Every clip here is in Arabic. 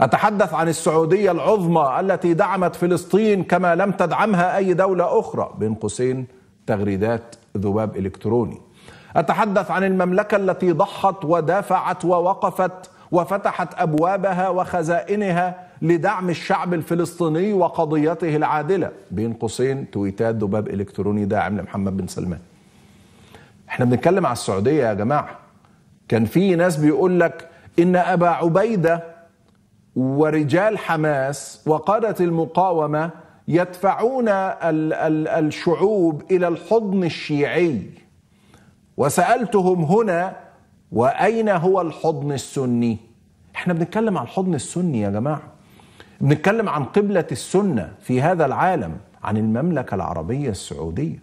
أتحدث عن السعودية العظمى التي دعمت فلسطين كما لم تدعمها أي دولة أخرى بين قوسين تغريدات ذباب إلكتروني أتحدث عن المملكة التي ضحت ودافعت ووقفت وفتحت أبوابها وخزائنها لدعم الشعب الفلسطيني وقضيته العادلة بين قوسين تويتات ذباب إلكتروني داعم لمحمد بن سلمان احنا بنتكلم على السعودية يا جماعة كان في ناس بيقول لك إن أبا عبيدة ورجال حماس وقادة المقاومة يدفعون الشعوب إلى الحضن الشيعي وسألتهم هنا وأين هو الحضن السني احنا بنتكلم عن الحضن السني يا جماعة بنتكلم عن قبلة السنة في هذا العالم عن المملكة العربية السعودية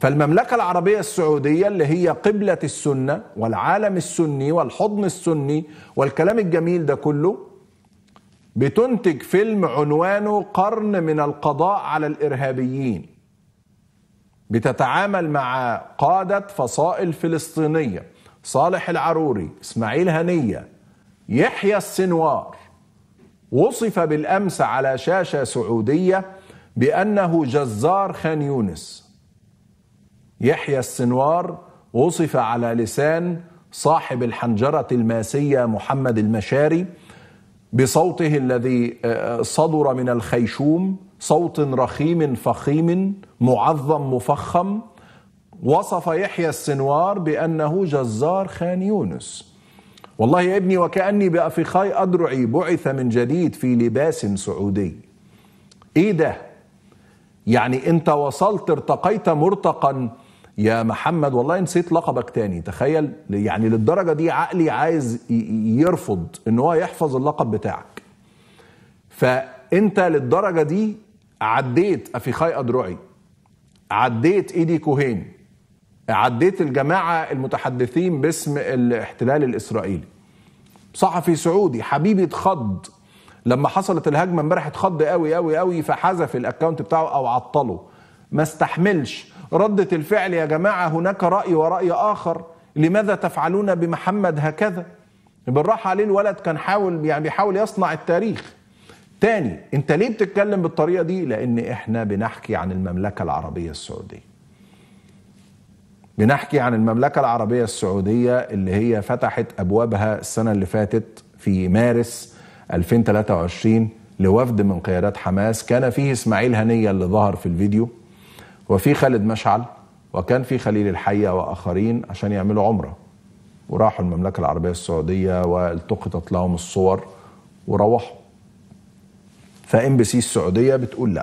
فالمملكة العربية السعودية اللي هي قبلة السنة والعالم السني والحضن السني والكلام الجميل ده كله بتنتج فيلم عنوانه قرن من القضاء على الارهابيين بتتعامل مع قاده فصائل فلسطينيه صالح العروري اسماعيل هنيه يحيى السنوار وصف بالامس على شاشه سعوديه بانه جزار خان يونس يحيى السنوار وصف على لسان صاحب الحنجره الماسيه محمد المشاري بصوته الذي آه، آه، صدر من الخيشوم صوت رخيم فخيم معظم مفخم وصف يحيى السنوار بأنه جزار خان يونس والله يا ابني وكأني بأفخاي أدرعي بعث من جديد في لباس سعودي إيه ده؟ يعني أنت وصلت ارتقيت مرتقا يا محمد والله نسيت لقبك تاني تخيل يعني للدرجة دي عقلي عايز يرفض ان هو يحفظ اللقب بتاعك فانت للدرجة دي عديت خاي ادرعي عديت ايدي كوهين عديت الجماعة المتحدثين باسم الاحتلال الاسرائيلي صحفي سعودي حبيبي اتخض لما حصلت الهجمة امبارح اتخض قوي قوي قوي فحذف الاكونت بتاعه او عطله ما استحملش ردة الفعل يا جماعة هناك رأي ورأي آخر لماذا تفعلون بمحمد هكذا بالراحة عليه الولد كان حاول يعني بيحاول يصنع التاريخ تاني انت ليه بتتكلم بالطريقة دي لان احنا بنحكي عن المملكة العربية السعودية بنحكي عن المملكة العربية السعودية اللي هي فتحت أبوابها السنة اللي فاتت في مارس 2023 لوفد من قيادات حماس كان فيه إسماعيل هنية اللي ظهر في الفيديو وفي خالد مشعل وكان في خليل الحية وآخرين عشان يعملوا عمرة وراحوا المملكة العربية السعودية والتقطت لهم الصور وروحوا فام بي سي السعودية بتقول لا